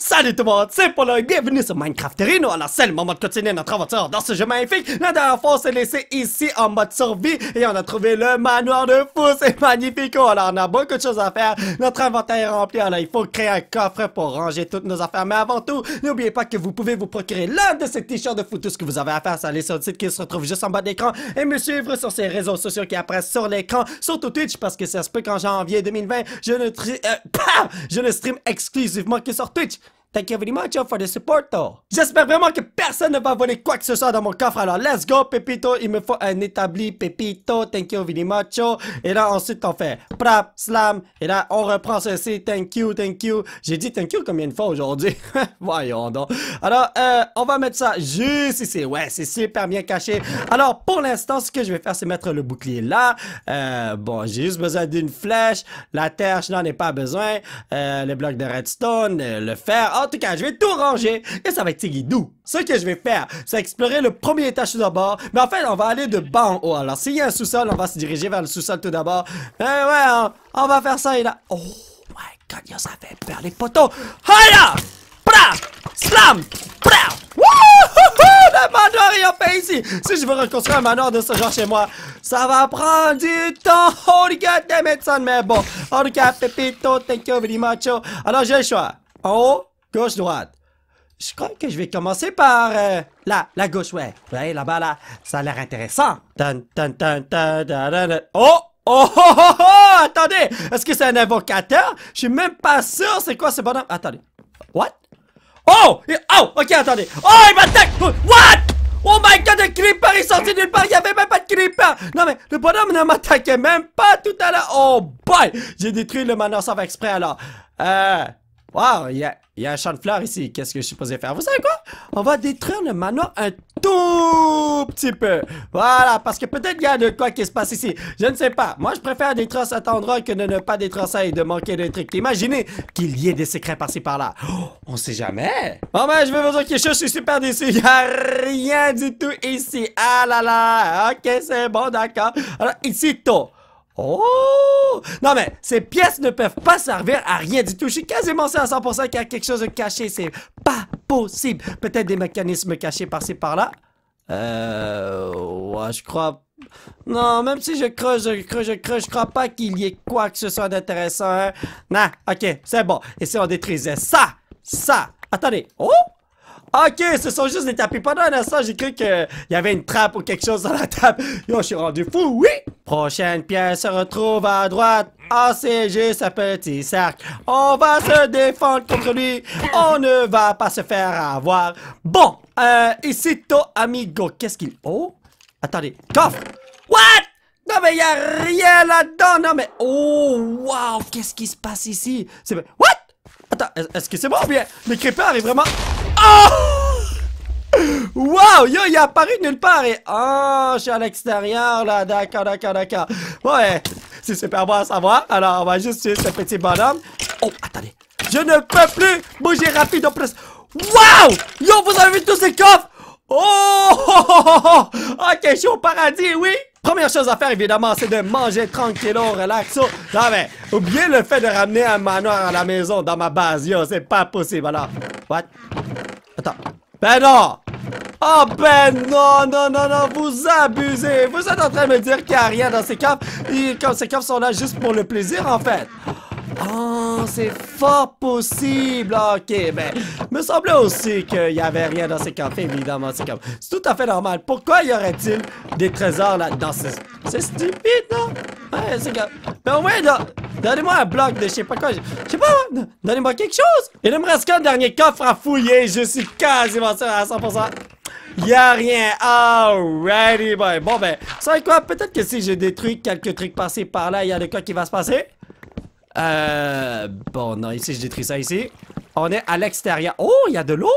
Salut tout le monde, c'est Paul bienvenue sur Minecraft c'est le moment de continuer notre aventure dans ce jeu magnifique. La dernière fois, on s'est laissé ici en mode survie et on a trouvé le manoir de fou, c'est magnifique. Oh, alors, on a beaucoup de choses à faire. Notre inventaire est rempli, alors il faut créer un coffre pour ranger toutes nos affaires. Mais avant tout, n'oubliez pas que vous pouvez vous procurer l'un de ces t-shirts de fou. Tout ce que vous avez à faire, c'est aller sur le site qui se retrouve juste en bas d'écran et me suivre sur ces réseaux sociaux qui apparaissent sur l'écran, surtout Twitch, parce que ça se peut qu'en janvier 2020, je ne, euh, je ne stream exclusivement que sur Twitch. Thank you very much for the support J'espère vraiment que personne ne va voler quoi que ce soit dans mon coffre. Alors let's go Pepito! il me faut un établi Pepito, Thank you very much. Et là ensuite on fait prap, slam. Et là on reprend ceci. Thank you, thank you. J'ai dit thank you combien de fois aujourd'hui? Voyons donc. Alors euh, on va mettre ça juste ici. Ouais, c'est super bien caché. Alors pour l'instant ce que je vais faire c'est mettre le bouclier là. Euh, bon, j'ai juste besoin d'une flèche. La terre, je n'en ai pas besoin. Euh, blocs de redstone, euh, le fer. En tout cas, je vais tout ranger et ça va être doux. Ce que je vais faire, c'est explorer le premier étage tout d'abord. Mais en fait, on va aller de bas en haut. Alors, s'il y a un sous-sol, on va se diriger vers le sous-sol tout d'abord. Eh ouais, hein, on, va faire ça et là... Oh my god, yo, ça fait peur les poteaux. Hala! Pra! Slam! Pra! Le manoir est en ici! Si je veux reconstruire un manoir de ce genre chez moi, ça va prendre du temps! Holy regarde, des mais bon! En tout Pepito, thank you very Alors, j'ai le choix. En haut, Gauche-droite. Je crois que je vais commencer par euh, là, la gauche, ouais. Ouais, là-bas, là. Ça a l'air intéressant. Oh! oh! Oh, oh, oh, oh! Attendez! Est-ce que c'est un invocateur? Je suis même pas sûr c'est quoi ce bonhomme. Attendez. What? Oh! Oh! Ok, attendez. Oh, il m'attaque! What? Oh my god, le creeper est sorti d'une part, il n'y avait même pas de creeper Non mais, le bonhomme ne m'attaquait même pas tout à l'heure Oh boy J'ai détruit le mana sans exprès alors Euh... Wow, il y a, y a, un champ de fleurs ici. Qu'est-ce que je suis supposé faire? Vous savez quoi? On va détruire le manoir un tout petit peu. Voilà, parce que peut-être qu'il y a de quoi qui se passe ici. Je ne sais pas. Moi, je préfère détruire cet endroit que de ne pas détruire ça et de manquer de trucs. Imaginez qu'il y ait des secrets par-ci par-là. Oh, on sait jamais. Oh, ben, je vais vous dire quelque chose. Je suis super déçu. Il n'y a rien du tout ici. Ah là là. Ok, c'est bon, d'accord. Alors, ici, tôt. Oh! Non, mais ces pièces ne peuvent pas servir à rien du tout. Je suis quasiment sûr à 100% qu'il y a quelque chose de caché. C'est pas possible. Peut-être des mécanismes cachés par-ci, par-là. Euh... Ouais, je crois... Non, même si je creuse, je creuse, je creuse, je crois pas qu'il y ait quoi que ce soit d'intéressant. Hein. Non, ok, c'est bon. Et si on détruisait ça? Ça! Attendez. Oh! Ah, ok, ce sont juste des tapis. Pendant un instant, j'ai cru qu'il y avait une trappe ou quelque chose dans la table. Yo, je suis rendu fou, oui! Prochaine pièce se retrouve à droite. Ah, c'est juste un petit cercle. On va se défendre contre lui. On ne va pas se faire avoir. Bon, euh, ici, to amigo. Qu'est-ce qu'il... Oh! Attendez, coffre! What? Non, mais y a rien là-dedans! Non, mais... Oh, waouh. Qu'est-ce qui se passe ici? C'est... What? Attends, est-ce que c'est bon ou bien? Le creepers est vraiment... Oh Wow, yo, il a apparu nulle part et... Oh, je suis à l'extérieur, là, d'accord, d'accord, d'accord. Ouais, c'est super bon à savoir. Alors, on va juste tuer ce petit bonhomme. Oh, attendez. Je ne peux plus bouger rapide en plus. Wow Yo, vous avez vu tous ces coffres oh, Ok, je suis au paradis, oui Première chose à faire, évidemment, c'est de manger tranquillement, relaxo. Oh, non, mais, oubliez le fait de ramener un manoir à la maison dans ma base. Yo, c'est pas possible, alors. What Attends. Ben non! Oh ben non, non, non, non, vous abusez! Vous êtes en train de me dire qu'il n'y a rien dans ces caves et que ces caves sont là juste pour le plaisir en fait! Oh, c'est fort possible! Ok, ben, me semblait aussi qu'il y avait rien dans ces cafés, évidemment. C'est comme, c'est tout à fait normal. Pourquoi y aurait-il des trésors là-dedans? C'est stupide, non? Ouais, c'est comme, ben au moins, donnez-moi un bloc de je sais pas quoi. Je sais pas, donnez-moi quelque chose! Il ne me reste qu'un dernier coffre à fouiller, je suis quasiment sûr à 100%. a rien. Alrighty, boy. Bon, ben, savez quoi? Peut-être que si je détruis quelques trucs passés par là, il y a le quoi qui va se passer. Euh, bon, non, ici, je détruis ça ici. On est à l'extérieur. Oh, il y a de l'eau?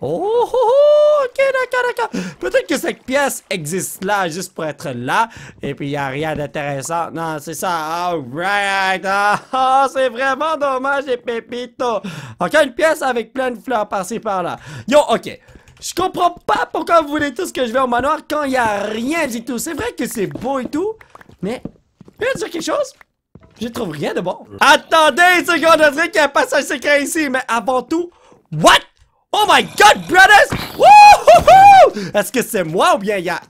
Oh, oh, oh, ok, d'accord, d'accord. Peut-être que cette pièce existe là, juste pour être là. Et puis, il n'y a rien d'intéressant. Non, c'est ça. Alright. Oh, ah, ah, c'est vraiment dommage, les pépito. Encore une pièce avec plein de fleurs par par-là. Yo, ok. Je comprends pas pourquoi vous voulez tout ce que je vais au manoir quand il n'y a rien du tout. C'est vrai que c'est beau et tout, mais... Je vais dire quelque chose. Je trouve rien de bon. Attendez une seconde, on dirait qu'il y a un passage secret ici, mais avant tout, what? Oh my god, brothers! Est-ce que c'est moi ou bien il y a...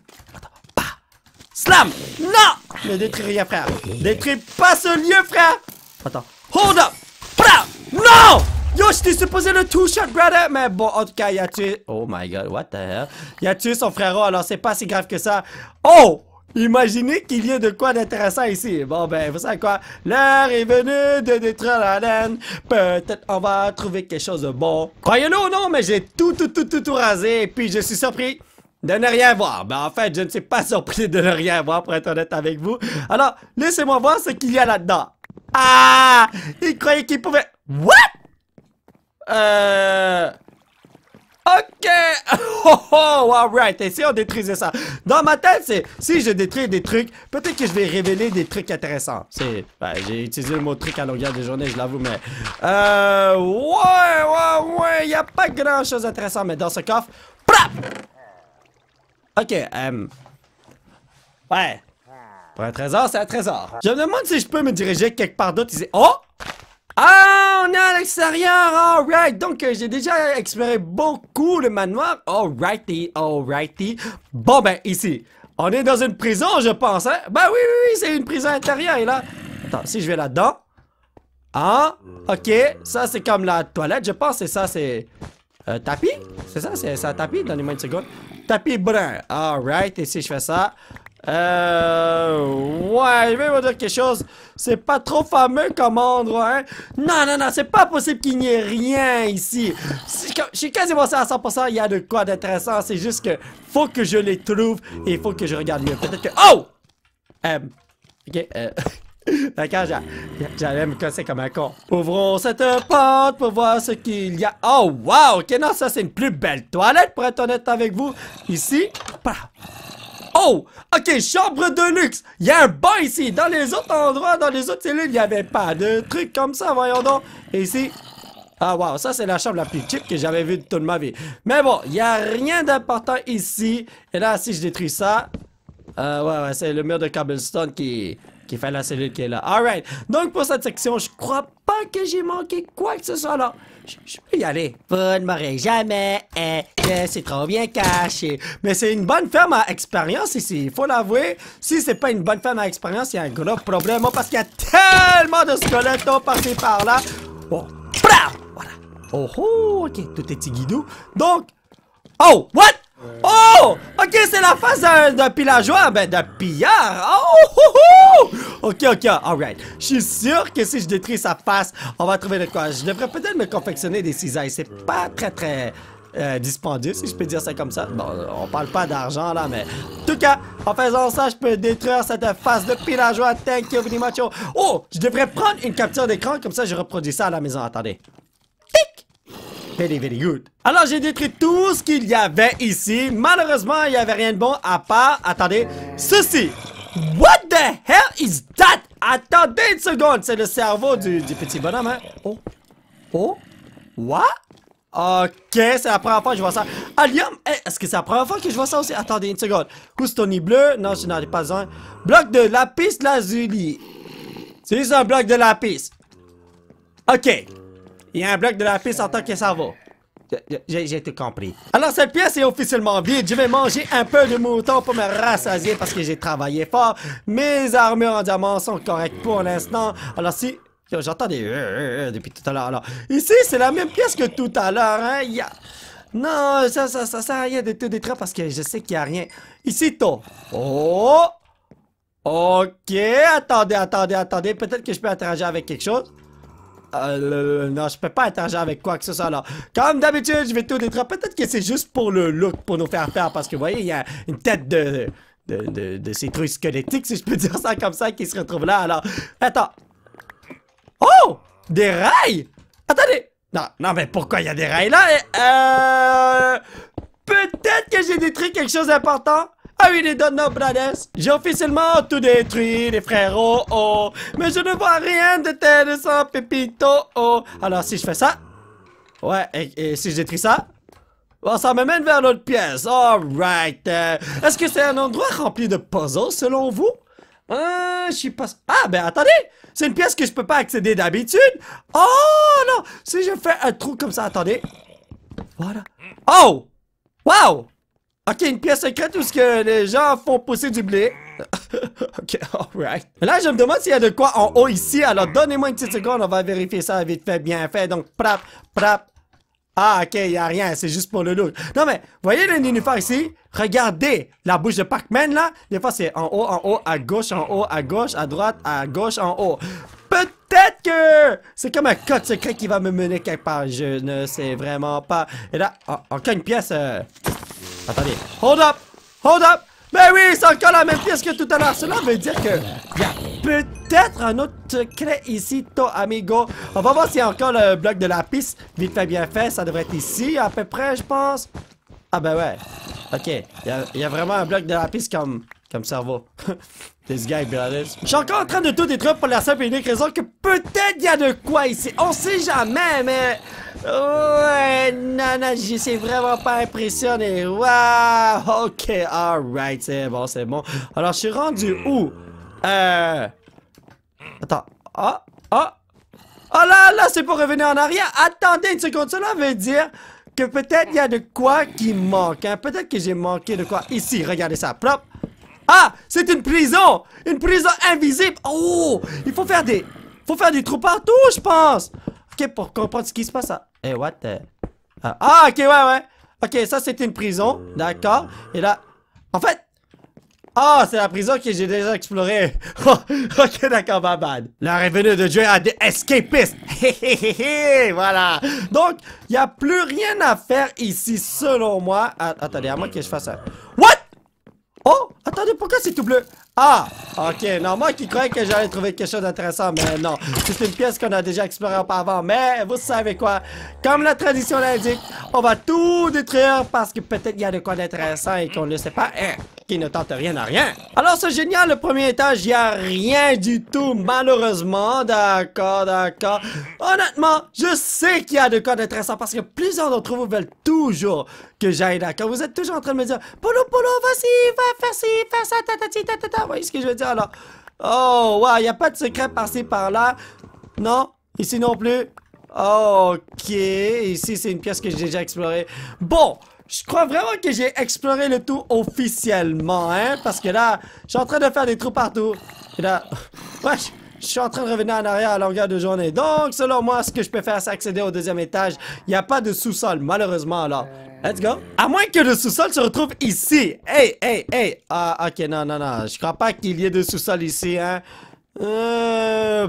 Slam! Non! Ne détruis rien, frère. Détruis pas ce lieu, frère! Attends. Hold up! Bra! Non! Yo, j'étais supposé le two-shot, brother! Mais bon, en tout cas, il a tué... Oh my god, what the hell? Il a tué son frérot, alors c'est pas si grave que ça. Oh! Imaginez qu'il y ait de quoi d'intéressant ici. Bon, ben, vous savez quoi? L'heure est venue de détruire la laine. Peut-être on va trouver quelque chose de bon. Croyez-le ou non, mais j'ai tout, tout, tout, tout, tout rasé. Et puis, je suis surpris de ne rien voir. Ben, en fait, je ne suis pas surpris de ne rien voir, pour être honnête avec vous. Alors, laissez-moi voir ce qu'il y a là-dedans. Ah! Il croyait qu'il pouvait... What? Euh... Ok! Oh, oh, alright. Et si on détruisait ça? Dans ma tête, c'est si je détruis des trucs, peut-être que je vais révéler des trucs intéressants. C'est. Ben, j'ai utilisé le mot truc à longueur de journée, je l'avoue, mais. Euh. Ouais, ouais, ouais. Y a pas grand chose d'intéressant, mais dans ce coffre. Plap! Ok, euh. Ouais. Pour un trésor, c'est un trésor. Je me demande si je peux me diriger quelque part d'autre Oh! Ah! rien, Alright! Donc, euh, j'ai déjà exploré beaucoup le manoir. Alrighty, alrighty. Bon, ben, ici. On est dans une prison, je pense, Bah Ben oui, oui, oui, c'est une prison intérieure, et là... Attends, si je vais là-dedans... Ah, ok, ça c'est comme la toilette, je pense, et ça c'est... Euh, tapis? C'est ça, c'est ça, tapis? Donnez-moi une seconde. Tapis brun. Alright, et si je fais ça... Euh... Ouais, je vais vous dire quelque chose. C'est pas trop fameux comme endroit, hein? Non, non, non, c'est pas possible qu'il n'y ait rien ici. Je suis quasiment sûr à 100%, il y a de quoi d'intéressant. C'est juste que faut que je les trouve et il faut que je regarde mieux. Peut-être que... Oh! Euh... Ok, euh... D'accord, j'allais me casser comme un con. Ouvrons cette porte pour voir ce qu'il y a. Oh, wow! Ok, non, ça, c'est une plus belle toilette, pour être honnête avec vous. Ici, Oh! OK, chambre de luxe! Il y a un bain ici! Dans les autres endroits, dans les autres cellules, il n'y avait pas de trucs comme ça, voyons donc! ici... Ah wow, ça c'est la chambre la plus cheap que j'avais vue de toute ma vie. Mais bon, il n'y a rien d'important ici. Et là, si je détruis ça... Euh, ouais, c'est le mur de cobblestone qui qui fait la cellule qui est là. Alright. Donc pour cette section, je crois pas que j'ai manqué quoi que ce soit là je, peux y aller. Vous ne m'aurez jamais, eh, hein, c'est trop bien caché. Mais c'est une bonne ferme à expérience ici, il faut l'avouer. Si c'est pas une bonne ferme à expérience, il y a un gros problème, oh, parce qu'il y a tellement de squelettes passé par là. Bon, voilà. Oh, oh, ok, tout est guidou. Donc, oh, what? Euh. Oh! Ok, c'est la face d'un pillageois, ben d'un pillard! Oh! Ok, ok, alright. Je suis sûr que si je détruis sa face, on va trouver de quoi. Je devrais peut-être me confectionner des cisailles. C'est pas très, très euh, dispendieux, si je peux dire ça comme ça. Bon, on parle pas d'argent, là, mais... En tout cas, en faisant ça, je peux détruire cette face de pillageois. Thank you very much. Oh! Je devrais prendre une capture d'écran, comme ça je reproduis ça à la maison. Attendez. Very, very good. Alors, j'ai détruit tout ce qu'il y avait ici. Malheureusement, il n'y avait rien de bon à part, attendez, ceci. What the hell is that? Attendez une seconde, c'est le cerveau du, petit bonhomme, hein. Oh. Oh. What? Ok, c'est la première fois que je vois ça. Allium, eh, est-ce que c'est la première fois que je vois ça aussi? Attendez une seconde. Houstoni bleu, non, je n'en ai pas un. Bloc de lapis lazuli. C'est un bloc de lapis. Ok. Il y a un bloc de la piste en tant que ça va. J'ai tout compris. Alors cette pièce est officiellement vide. Je vais manger un peu de mouton pour me rassasier parce que j'ai travaillé fort. Mes armures en diamant sont correctes pour l'instant. Alors si... J'entends des... Euh, euh, euh, depuis tout à l'heure. ici, c'est la même pièce que tout à l'heure. Hein? Non, ça, ça, ça sert à rien de tout détruire parce que je sais qu'il n'y a rien. Ici, toi. Oh! Ok, attendez, attendez, attendez. Peut-être que je peux interagir avec quelque chose. Ah, non, je peux pas interagir avec quoi que ce soit là. Comme d'habitude, je vais tout détruire. Peut-être que c'est juste pour le look, pour nous faire peur, parce que vous voyez, il y a une tête de, de, de, de ces trucs squelettiques, si je peux dire ça comme ça, qui se retrouve là. Alors, attends. Oh! Des rails! Attendez! Non, non, mais pourquoi il y a des rails là? Euh, peut-être que j'ai détruit quelque chose d'important. Ah oui, know Brades. J'ai officiellement tout détruit, les frères oh. Mais je ne vois rien de tel sans Pépito, oh. Alors, si je fais ça... Ouais, et, si je détruis ça... Bon, ça mène vers l'autre pièce. Alright. Euh, est-ce que c'est un endroit rempli de puzzles, selon vous? Euh, je sais pas... Ah, ben attendez! C'est une pièce que je peux pas accéder d'habitude! Oh, non! Si je fais un trou comme ça, attendez. Voilà. Oh! Wow! Ok, une pièce secrète où ce que les gens font pousser du blé. ok, alright. Là, je me demande s'il y a de quoi en haut ici. Alors, donnez-moi une petite seconde, on va vérifier ça vite fait, bien fait. Donc, prap, prap. Ah, ok, il a rien, c'est juste pour le look. Non, mais, voyez le nénuphar ici? Regardez la bouche de Pac-Man, là. Des fois, c'est en haut, en haut, à gauche, en haut, à gauche, à droite, à gauche, en haut. Peut-être que c'est comme un code secret qui va me mener quelque part. Je ne sais vraiment pas. Et là, oh, encore une pièce... Euh, Attendez. Hold up! Hold up! Mais ben oui, c'est encore la même pièce que tout à l'heure. Cela veut dire que y peut-être un autre clé ici, to amigo. On va voir s'il y a encore le bloc de la piste. Vite fait, bien fait. Ça devrait être ici, à peu près, je pense. Ah ben ouais. Ok. Il y, a vraiment un bloc de la piste comme comme ça va. This guy, brothers. Je suis encore en train de tout détruire pour la simple et unique raison que peut-être y a de quoi ici. On sait jamais, mais... Ouais, non, non, je suis vraiment pas impressionné. Waouh, ok, alright, c'est bon, c'est bon. Alors, je suis rendu où? Euh... Attends. oh, Oh. oh là, là, c'est pour revenir en arrière. Attendez une seconde, cela veut dire que peut-être il y a de quoi qui manque. Hein. Peut-être que j'ai manqué de quoi. Ici, regardez ça, plop. Ah, c'est une prison Une prison invisible Oh Il faut faire des... faut faire des trous partout, je pense Ok, pour comprendre ce qui se passe, ah, Eh, what the... Ah, ah, ok, ouais, ouais Ok, ça, c'est une prison, d'accord Et là... En fait... Ah, oh, c'est la prison que j'ai déjà explorée oh, Ok, d'accord, bah, bad L'heure est venue de jouer à des escapistes Voilà Donc, il a plus rien à faire ici, selon moi ah, Attendez, à moins que je fasse ça? Oh Attendez, pourquoi c'est tout bleu ah! Ok, non, moi qui croyais que j'allais trouver quelque chose d'intéressant, mais non. C'est une pièce qu'on a déjà explorée auparavant, mais vous savez quoi? Comme la tradition l'indique, on va tout détruire parce que peut-être il y a de quoi d'intéressant et qu'on ne sait pas, hein, qui ne tente rien à rien. Alors c'est génial, le premier étage, il n'y a rien du tout, malheureusement. D'accord, d'accord. Honnêtement, je sais qu'il y a de quoi d'intéressant parce que plusieurs d'entre vous veulent toujours que j'aille d'accord. Vous êtes toujours en train de me dire, Polo, Polo, vas-y, va, faire ci, fais ça, ta, ta, ta, ta vous voyez ce que je veux dire alors? Oh, wow, n'y a pas de secret passé par-là. Non, ici non plus. Ok, ici c'est une pièce que j'ai déjà explorée. Bon, je crois vraiment que j'ai exploré le tout officiellement, hein, parce que là, je suis en train de faire des trous partout. Et là, wesh, je suis en train de revenir en arrière à longueur de journée. Donc, selon moi, ce que je peux faire, c'est accéder au deuxième étage. Il n'y a pas de sous-sol, malheureusement, alors. Euh, Let's go. À moins que le sous-sol se retrouve ici. Hey, hey, hey. Ah, ok, non, non, non. Je crois pas qu'il y ait de sous-sol ici, hein. Euh...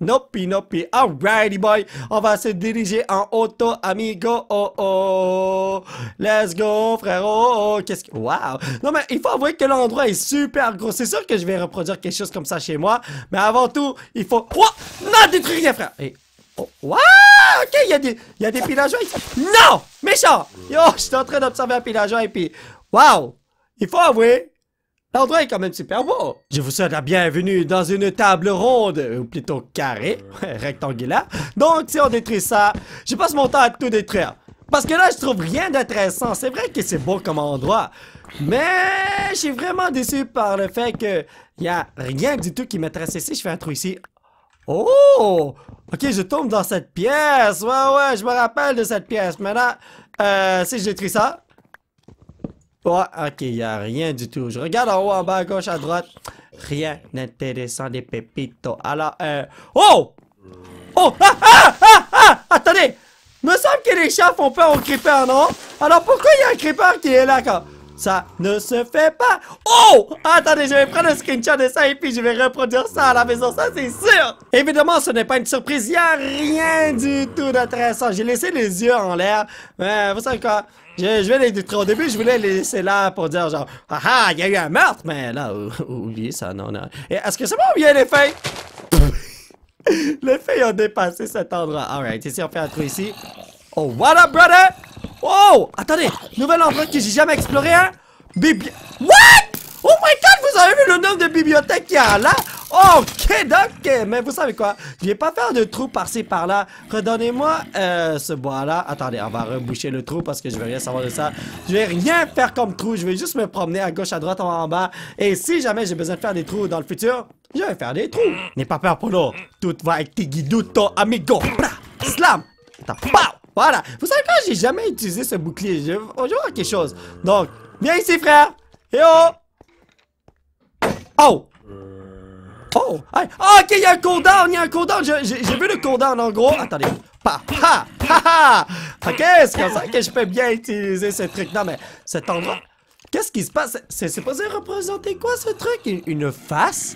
Nopi nopi, alrighty boy, on va se diriger en auto, amigo, oh oh, let's go frérot, qu'est-ce que, wow, non mais il faut avouer que l'endroit est super gros, c'est sûr que je vais reproduire quelque chose comme ça chez moi, mais avant tout, il faut, oh! non, détruis rien frère, et, oh, wow, ok, il y a des, il y a des pillageois ici, non, méchant, yo, je suis en train d'observer un pillageois et puis, wow, il faut avouer L'endroit est quand même super beau. Je vous souhaite la bienvenue dans une table ronde, ou plutôt carré, rectangulaire. Donc, si on détruit ça, je passe mon temps à tout détruire. Parce que là, je trouve rien d'intéressant. C'est vrai que c'est beau comme endroit. Mais je suis vraiment déçu par le fait que y a rien du tout qui m'intéresse si Je fais un trou ici. Oh! Ok, je tombe dans cette pièce. Ouais, ouais, je me rappelle de cette pièce. Maintenant, euh, si je détruis ça, Oh, ok, il a rien du tout. Je regarde en haut, en bas, à gauche, à droite. Rien d'intéressant des pépitos. Alors, euh... Oh! Oh! Ah! Ah! Ah! ah, ah! Attendez! Il me semble que les chats font peur aux creepers, non? Alors pourquoi il y a un creeper qui est là quand... Ça ne se fait pas. Oh! Attendez, je vais prendre un screenshot de ça et puis je vais reproduire ça à la maison. Ça, c'est sûr. Évidemment, ce n'est pas une surprise. Il n'y a rien du tout d'intéressant. J'ai laissé les yeux en l'air. Mais vous savez quoi? Je, vais les détruire. Au début, je voulais les laisser là pour dire genre, ah ah, il y a eu un meurtre. Mais là, oubliez ça. Non, non. Est-ce que c'est bon ou bien les feuilles les feuilles ont dépassé cet endroit. Alright, ici, on fait un trou ici. Oh, what up, brother? Oh! Attendez Nouvelle empreinte que j'ai jamais exploré, hein Bibli... What Oh my god, vous avez vu le nombre de bibliothèques qu'il y a là Ok, donc, mais vous savez quoi Je vais pas faire de trou par-ci, par-là. Redonnez-moi euh, ce bois-là. Attendez, on va reboucher le trou parce que je veux rien savoir de ça. Je vais rien faire comme trou. Je vais juste me promener à gauche, à droite, en bas. Et si jamais j'ai besoin de faire des trous dans le futur, je vais faire des trous. N'aie pas peur, Polo. Tout va être guidou, ton amigo. Bra, slam, ta pow voilà. Vous savez quoi? J'ai jamais utilisé ce bouclier. Je vais quelque chose. Donc, viens ici, frère. Et oh! Euh. Oh! Oh! ah, ok, il y a un cooldown, il y a un cooldown. J'ai vu le cooldown, en gros. Attendez. Pa! Ha! Ha! ha. Ok, c'est comme ça que je peux bien utiliser ce truc. Non, mais cet endroit... Qu'est-ce qui se passe? C'est supposé représenter quoi, ce truc? une face?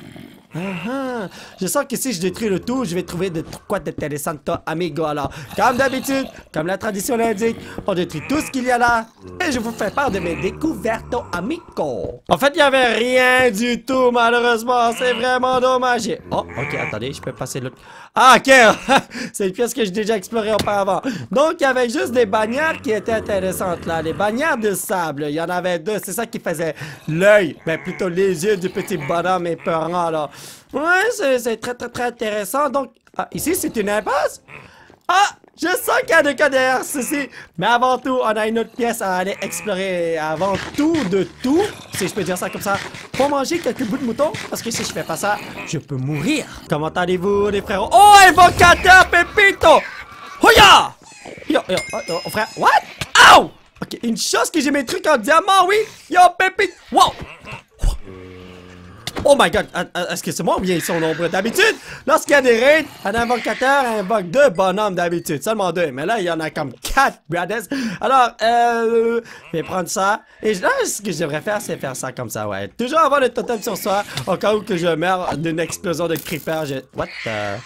Uh-huh. je sens que si je détruis le tout, je vais trouver de quoi d'intéressant, amigo. Alors, comme d'habitude, comme la tradition l'indique, on détruit tout ce qu'il y a là et je vous fais part de mes découvertes, amigo. En fait, il n'y avait rien du tout, malheureusement. C'est vraiment dommage. Oh, ok, attendez, je peux passer l'autre. Ah, ok! c'est une pièce que j'ai déjà explorée auparavant. Donc, il y avait juste des bannières qui étaient intéressantes, là. Les bannières de sable, il y en avait deux. C'est ça qui faisait l'œil, mais ben, plutôt les yeux du petit bonhomme épeurant, là. Ouais, c'est très, très, très intéressant. Donc, ah, ici, c'est une impasse? Ah! Je sens qu'il y a de cas derrière ceci. Mais avant tout, on a une autre pièce à aller explorer. Avant tout de tout, si je peux dire ça comme ça, pour manger quelques bouts de mouton. Parce que si je fais pas ça, je peux mourir. Comment allez-vous, les frères Oh, évocateur, Pépito! Hoya! Yo, yo, oh, oh, frère, what? Ow! Ok, une chose que j'ai mes trucs en diamant, oui! Yo, Pepito, Wow! Oh my god, est-ce que c'est moi ou bien ils sont nombreux? D'habitude, lorsqu'il y a des raids, un invocateur invoque deux bonhommes d'habitude, seulement deux. Mais là, il y en a comme quatre, badass. Alors, euh, je vais prendre ça. Et là, ce que je devrais faire, c'est faire ça comme ça, ouais. Toujours avoir le totem sur soi, au cas où que je meurs d'une explosion de creeper. Je... What the...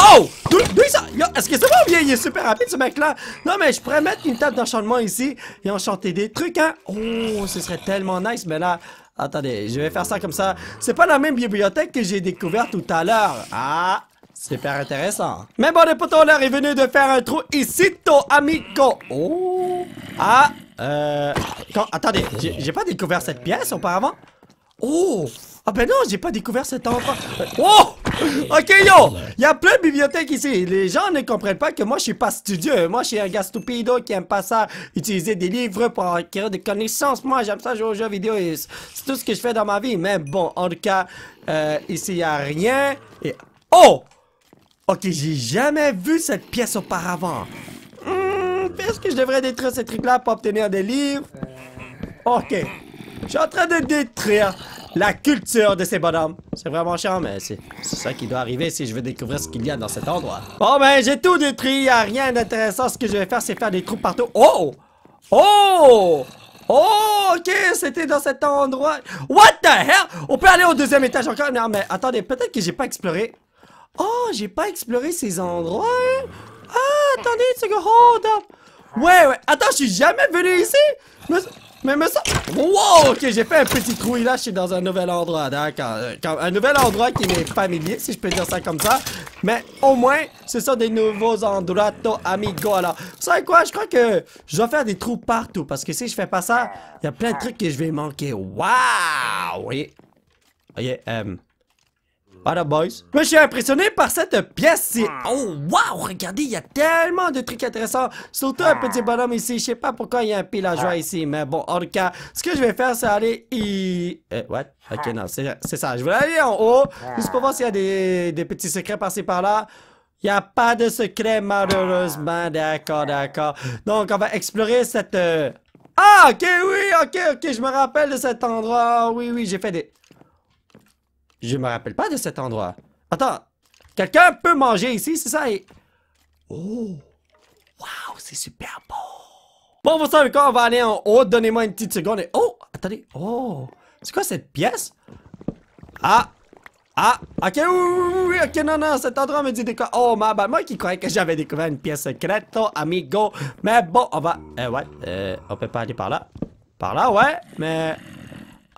Oh! D'où ça? Est-ce que c'est ou bien? Il est super rapide ce mec-là! Non mais je pourrais mettre une table d'enchantement ici et enchanter des trucs, hein! Oh, ce serait tellement nice, mais là... Attendez, je vais faire ça comme ça. C'est pas la même bibliothèque que j'ai découverte tout à l'heure. Ah, super intéressant. Mais bon, le poteau l'heure est venu de faire un trou ici, amico. Oh. Ah, euh... Quand, attendez, j'ai pas découvert cette pièce auparavant? Oh! Ah ben non, j'ai pas découvert cet endroit. Oh! OK, yo! Il y a plein de bibliothèques ici. Les gens ne comprennent pas que moi, je suis pas studieux. Moi, je suis un gars stupido qui aime pas ça, utiliser des livres pour acquérir des connaissances. Moi, j'aime ça jouer aux jeux vidéo et c'est tout ce que je fais dans ma vie. Mais bon, en tout cas, euh, ici, il a rien. Et... Oh! Ok, j'ai jamais vu cette pièce auparavant. Hmm, Est-ce que je devrais détruire ces trucs-là pour obtenir des livres? Ok. Je suis en train de détruire la culture de ces bonhommes. C'est vraiment chiant, mais c'est ça qui doit arriver si je veux découvrir ce qu'il y a dans cet endroit. Bon, ben, j'ai tout détruit. Y a rien d'intéressant. Ce que je vais faire, c'est faire des trous partout. Oh! Oh! Oh, ok, c'était dans cet endroit. What the hell? On peut aller au deuxième étage encore? Non, mais attendez, peut-être que j'ai pas exploré. Oh, j'ai pas exploré ces endroits. Ah, attendez Hold up Ouais, ouais. Attends, je suis jamais venu ici. Mais ça... Wow! Ok, j'ai fait un petit trou et là, je suis dans un nouvel endroit. D'accord. Hein, euh, un nouvel endroit qui m'est familier, si je peux dire ça comme ça. Mais au moins, ce sont des nouveaux endroits, amigo. Alors, vous quoi? Je crois que je dois faire des trous partout. Parce que si je fais pas ça, il y a plein de trucs que je vais manquer. Waouh! Oui. Ok, euh... Voilà, boys. Moi, je suis impressionné par cette pièce-ci. Ah. Oh, wow! Regardez, il y a tellement de trucs intéressants. Surtout un ah. petit bonhomme ici. Je sais pas pourquoi il y a un pilageois ah. ici, mais bon, en tout cas, ce que je vais faire, c'est aller y... Euh, what? Ok, non, c'est ça. Je vais aller en haut, juste pour voir s'il y a des, petits secrets par-ci, par-là. Il n'y a pas de secret, malheureusement. D'accord, d'accord. Donc, on va explorer cette... Euh, ah, ok, oui, ok, ok, je me rappelle de cet endroit. Oui, oui, j'ai fait des... Je me rappelle pas de cet endroit. Attends, quelqu'un peut manger ici, c'est ça? Et... Oh, wow, c'est super beau Bon, vous savez quoi on va aller en haut, donnez-moi une petite seconde et... Oh, attendez, oh, c'est quoi cette pièce? Ah, ah, ok, oui, ok, non, non, cet endroit me dit de quoi. Oh, ma bah, moi qui croyais que j'avais découvert une pièce secrète, amigo. Mais bon, on va. Eh ouais, euh, on peut pas aller par là. Par là, ouais, mais.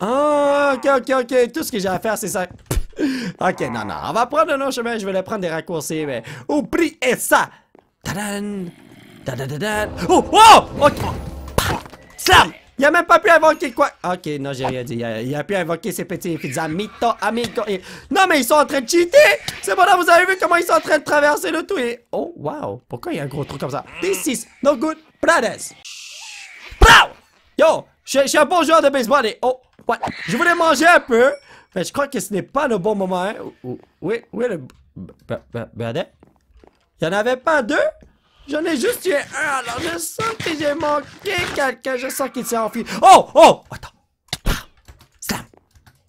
Oh, ok, ok, ok. Tout ce que j'ai à faire, c'est ça. ok, non, non. On va prendre un chemin. Je vais le prendre des raccourcis, mais... Au prix et ça! Tadan! Tadadadan! Oh! Oh! Ok! Slam! Il a même pas pu invoquer quoi. Ok, non, j'ai rien dit. Il a, a, pu invoquer ses petits amito, amico. Non, mais ils sont en train de cheater. C'est bon, là, vous avez vu comment ils sont en train de traverser le tout. Et... Oh, wow. Pourquoi il y a un gros truc comme ça? This is no good, brothers. Yo, je, suis un bon joueur de baseball et... Oh, what? Je voulais manger un peu. Mais je crois que ce n'est pas le bon moment. Hein? Oui, oui, le... Bernard, Il n'y en avait pas deux? J'en ai juste eu un, alors je sens que j'ai manqué quelqu'un. Je sens qu'il s'est enfui. Oh, oh! Attends. Slam.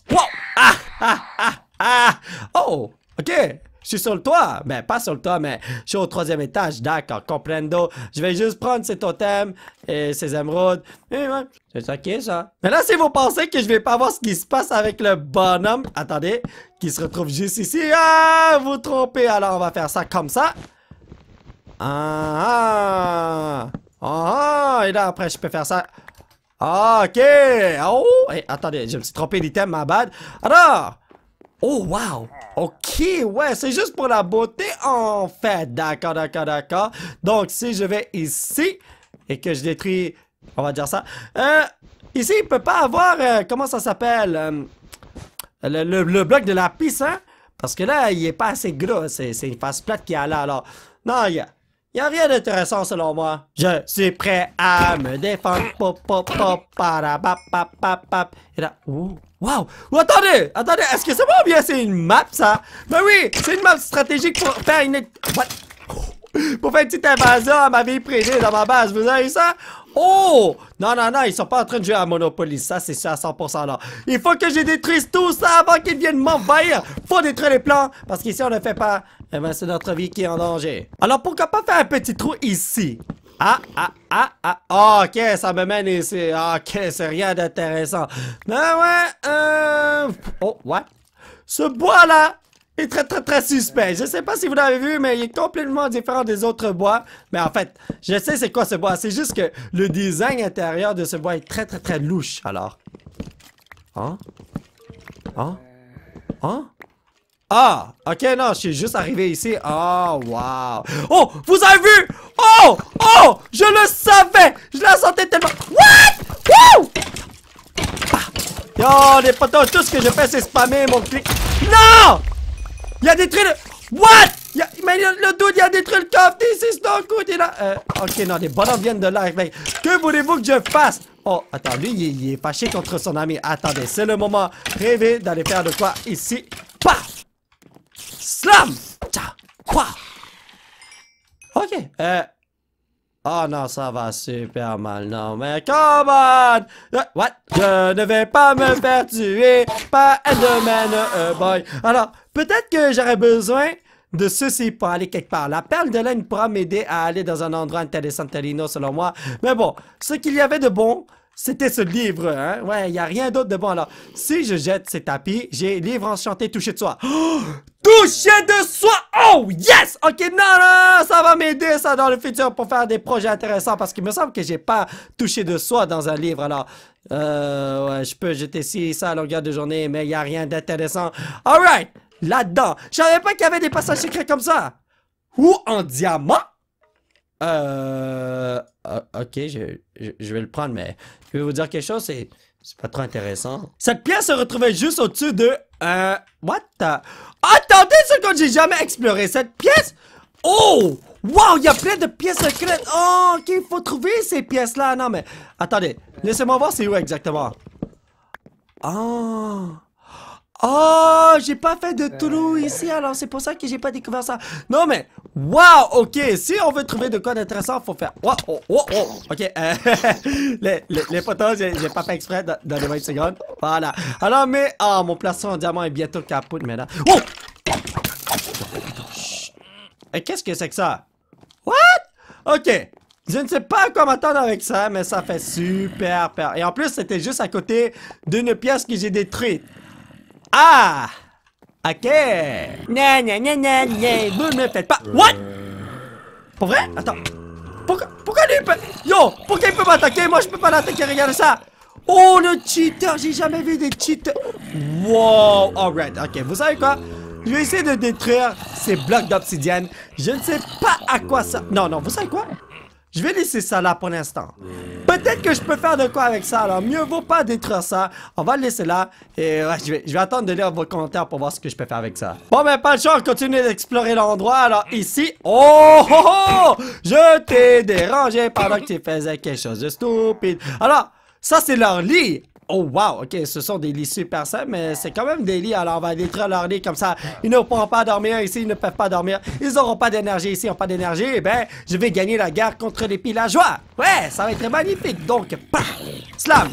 Wow! Ah, ah, ah, ah! Oh! OK! Je suis sur le toit. Mais ben, pas sur le toit, mais je suis au troisième étage. D'accord, comprendo. Je vais juste prendre ces totems et ces émeraudes. Ouais. C'est ok, ça. Mais là, si vous pensez que je vais pas voir ce qui se passe avec le bonhomme, attendez, qui se retrouve juste ici. Ah, vous trompez. Alors, on va faire ça comme ça. Ah, ah. ah, ah. et là, après, je peux faire ça. Ah, ok. Oh, et, attendez, je me suis trompé d'item, ma bad. Alors, Oh, wow! OK, ouais, c'est juste pour la beauté, en fait. D'accord, d'accord, d'accord. Donc, si je vais ici et que je détruis... On va dire ça. Euh, ici, il peut pas avoir... Euh, comment ça s'appelle? Euh, le, bloc de la piste, hein? Parce que là, il est pas assez gros. C'est une face plate qui a là, alors... Non, il y a... rien d'intéressant selon moi. Je suis prêt à me défendre. Pop, pop, pop, para, pap, pap, Et là, ouh. Wow! attendez! Attendez! Est-ce que c'est bon bien c'est une map, ça? Ben oui! C'est une map stratégique pour faire une... pour faire une petite invasion à ma vie privée dans ma base. Vous avez ça? Oh! Non, non, non, ils sont pas en train de jouer à Monopoly. Ça, c'est ça à 100% là. Il faut que je détruise tout ça avant qu'ils viennent m'envahir. Faut détruire les plans. Parce qu'ici, on ne fait pas. Eh ben, c'est notre vie qui est en danger. Alors, pourquoi pas faire un petit trou ici? Ah, ah, ah, ah, ah. ok, ça me mène ici. Ah, ok, c'est rien d'intéressant. Mais ben ouais, euh... Oh, ouais. Ce bois-là est très, très, très suspect. Je sais pas si vous l'avez vu, mais il est complètement différent des autres bois. Mais en fait, je sais c'est quoi ce bois. C'est juste que le design intérieur de ce bois est très, très, très louche, alors. Hein? Hein? Hein? Ah, ok, non, je suis juste arrivé ici. Oh, wow. Oh, vous avez vu? Oh, oh, je le savais. Je la sentais tellement. What? Wow! Ah. Yo, les potos, tout ce que je fais, c'est spammer mon clic. Non! Il y a des trucs What? Il a... Mais le dude, il y a détruit le ici, c'est is là. Euh, ok, non, les bonhommes viennent de là. Que voulez-vous que je fasse? Oh, attends, lui, il, est fâché contre son ami. Attendez, c'est le moment rêvé d'aller faire de quoi ici. Paf! Bah! Slam! Ta! Quoi? Ok, Oh non, ça va super mal, non, mais come on! what? Euh, je ne vais pas me faire tuer par Enderman, euh, boy. Alors, peut-être que j'aurais besoin de ceci pour aller quelque part. La perle de laine pourra m'aider à aller dans un endroit intéressant, Telino, selon moi. Mais bon, ce qu'il y avait de bon, c'était ce livre, hein? Ouais, il a rien d'autre de bon. Alors, si je jette ces tapis, j'ai livre enchanté touché de soi. Oh! Touché de soi! Oh, yes! Ok, non, non, ça va m'aider, ça, dans le futur pour faire des projets intéressants parce qu'il me semble que j'ai pas touché de soi dans un livre. Alors, euh, ouais, je peux jeter ci, ça à longueur de journée, mais il a rien d'intéressant. Alright! Là-dedans! Je savais pas qu'il y avait des passages secrets comme ça! Ou en diamant! Euh, ah, ok, je, je, vais le prendre, mais je vais vous dire quelque chose, c'est pas trop intéressant. Cette pièce se retrouvait juste au-dessus de... Euh, what the... Attendez ce que j'ai jamais exploré, cette pièce... Oh Wow, il y a plein de pièces secrètes. Oh, ok, il faut trouver ces pièces-là. Non, mais attendez, laissez-moi voir c'est où exactement. Oh. Oh, j'ai pas fait de euh. trou ici, alors c'est pour ça que j'ai pas découvert ça. Non, mais, waouh, ok, si on veut trouver de quoi d'intéressant, faut faire, waouh, oh, oh, ok, euh, les, les, les, j'ai pas fait exprès dans, les 20 secondes, voilà. Alors, mais, oh, mon placement en diamant est bientôt capote, maintenant. Oh! Et qu'est-ce que c'est que ça? What? Ok, je ne sais pas à quoi m'attendre avec ça, mais ça fait super peur. Et en plus, c'était juste à côté d'une pièce que j'ai détruite. Ah Ok Nan nan nan nan nan vous me faites pas... What Pour vrai Attends. Pourquoi, pourquoi lui peut... Yo Pourquoi il peut m'attaquer Moi je peux pas l'attaquer, regarde ça Oh le cheater J'ai jamais vu des cheaters Wow Alright, ok, vous savez quoi je vais essayer de détruire ces blocs d'obsidienne. Je ne sais pas à quoi ça... Non, non, vous savez quoi je vais laisser ça là pour l'instant. Peut-être que je peux faire de quoi avec ça, alors mieux vaut pas détruire ça. On va laisser là et ouais, je, vais, je, vais, attendre de lire vos commentaires pour voir ce que je peux faire avec ça. Bon, mais ben, pas le choix, continue d'explorer l'endroit. Alors ici, oh, oh, oh je t'ai dérangé pendant que tu faisais quelque chose de stupide. Alors, ça c'est leur lit. Oh wow, ok, ce sont des lits super simples, mais c'est quand même des lits, alors on va aller leur lit comme ça. Ils ne pourront pas dormir ici, ils ne peuvent pas dormir. Ils n'auront pas d'énergie ici, ils n'ont pas d'énergie. Eh ben, je vais gagner la guerre contre les pillageois. Ouais, ça va être magnifique. Donc, paf, slam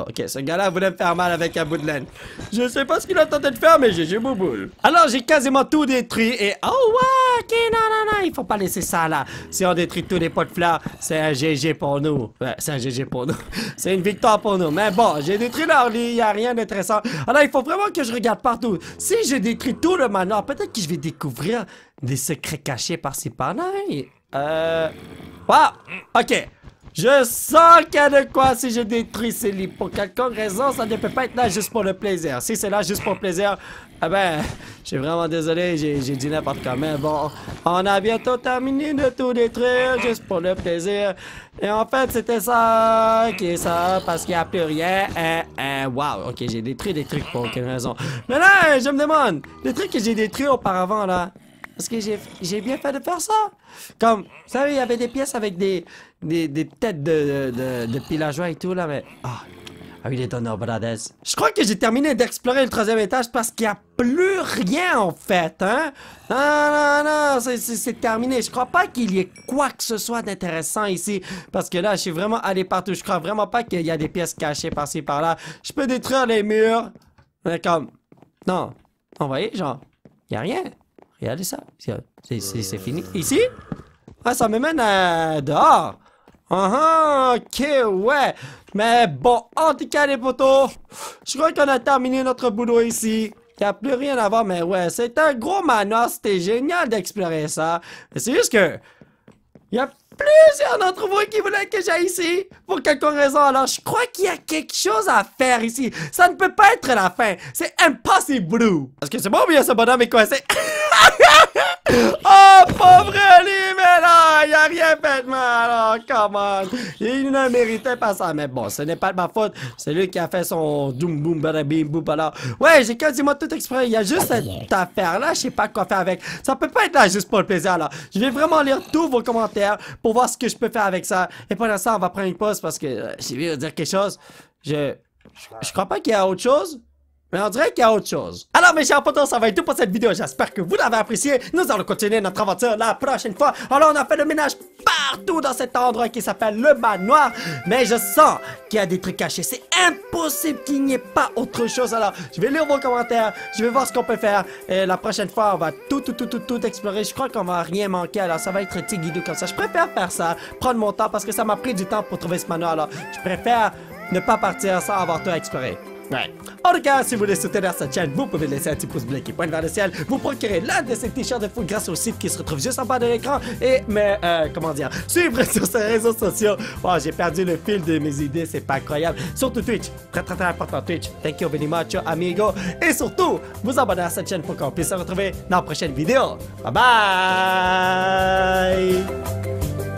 ok, ce gars-là voulait me faire mal avec un bout de laine. Je sais pas ce qu'il a tenté de faire, mais j'ai bouboule. Alors, j'ai quasiment tout détruit et... Oh, ouais, ok, non, non, non, il faut pas laisser ça, là. Si on détruit tous les pots de fleurs, c'est un GG pour nous. Ouais, c'est un GG pour nous. c'est une victoire pour nous. Mais bon, j'ai détruit leur lit, y a rien d'intéressant. Alors, il faut vraiment que je regarde partout. Si j'ai détruit tout le manoir, peut-être que je vais découvrir des secrets cachés par ces par Euh... Ah, ok. Je sens qu'il y a de quoi si je détruis ces livres Pour quelconque raison, ça ne peut pas être là juste pour le plaisir. Si c'est là juste pour le plaisir, ah ben, je suis vraiment désolé, j'ai dit n'importe quoi. Mais bon, on a bientôt terminé de tout détruire juste pour le plaisir. Et en fait, c'était ça qui est ça, parce qu'il n'y a plus rien. Et, eh, eh, wow, ok, j'ai détruit des trucs pour aucune raison. Mais là, je me demande, les trucs que j'ai détruits auparavant, là, est-ce que j'ai bien fait de faire ça? Comme, vous il y avait des pièces avec des des, des têtes de, de, de, pillageois et tout là, mais... Ah, Ah, oui, les donneurs Brothers. Je crois que j'ai terminé d'explorer le troisième étage parce qu'il n'y a plus rien en fait, hein? Non, non, non, c'est terminé. Je crois pas qu'il y ait quoi que ce soit d'intéressant ici parce que là, je suis vraiment allé partout. Je crois vraiment pas qu'il y a des pièces cachées par-ci par-là. Je peux détruire les murs. Mais comme... Non. Vous voyez, genre, il a rien. Regardez ça. C'est fini. Ici? Ah, ça me mène à euh, dehors. Ah ok, ouais. Mais bon, en tout cas les potos, je crois qu'on a terminé notre boulot ici. Il a plus rien à voir, mais ouais, c'est un gros manoir, c'était génial d'explorer ça. Mais c'est juste que... Il y a plusieurs d'entre vous qui voulaient que j'aille ici, pour quelque raison, alors je crois qu'il y a quelque chose à faire ici. Ça ne peut pas être la fin, c'est impossible. Est-ce que c'est bon ou bien ce bonhomme est coincé? Oh, pauvre lui, mais là, il a rien fait de mal, Oh, come on. Il ne méritait pas ça, mais bon, ce n'est pas de ma faute. C'est lui qui a fait son doom boom bim boom alors. Ouais, j'ai quasiment tout exprès. Il y a juste cette affaire-là, je sais pas quoi faire avec. Ça peut pas être là juste pour le plaisir, là. Je vais vraiment lire tous vos commentaires pour voir ce que je peux faire avec ça. Et pour l'instant, on va prendre une pause parce que euh, J'ai j'ai vu dire quelque chose. Je, je, je crois pas qu'il y a autre chose. Mais on dirait qu'il y a autre chose. Alors mes chers potos, ça va être tout pour cette vidéo. J'espère que vous l'avez apprécié. Nous allons continuer notre aventure la prochaine fois. Alors on a fait le ménage partout dans cet endroit qui s'appelle le manoir. Mais je sens qu'il y a des trucs cachés. C'est impossible qu'il n'y ait pas autre chose. Alors je vais lire vos commentaires. Je vais voir ce qu'on peut faire. Et la prochaine fois, on va tout, tout, tout, tout, tout explorer. Je crois qu'on va rien manquer. Alors ça va être tigidou comme ça. Je préfère faire ça. Prendre mon temps parce que ça m'a pris du temps pour trouver ce manoir. Alors je préfère ne pas partir sans avoir tout à explorer. En tout cas, si vous voulez soutenir cette chaîne, vous pouvez laisser un petit pouce bleu qui pointe vers le ciel, vous procurez l'un de ces t-shirts de foot grâce au site qui se retrouve juste en bas de l'écran et, mais, euh, comment dire, suivre sur ses réseaux sociaux. Oh, j'ai perdu le fil de mes idées, c'est pas incroyable. Surtout Twitch, très très très important Twitch. Thank you very much, amigo. Et surtout, vous abonnez à cette chaîne pour qu'on puisse se retrouver dans la prochaine vidéo. Bye bye!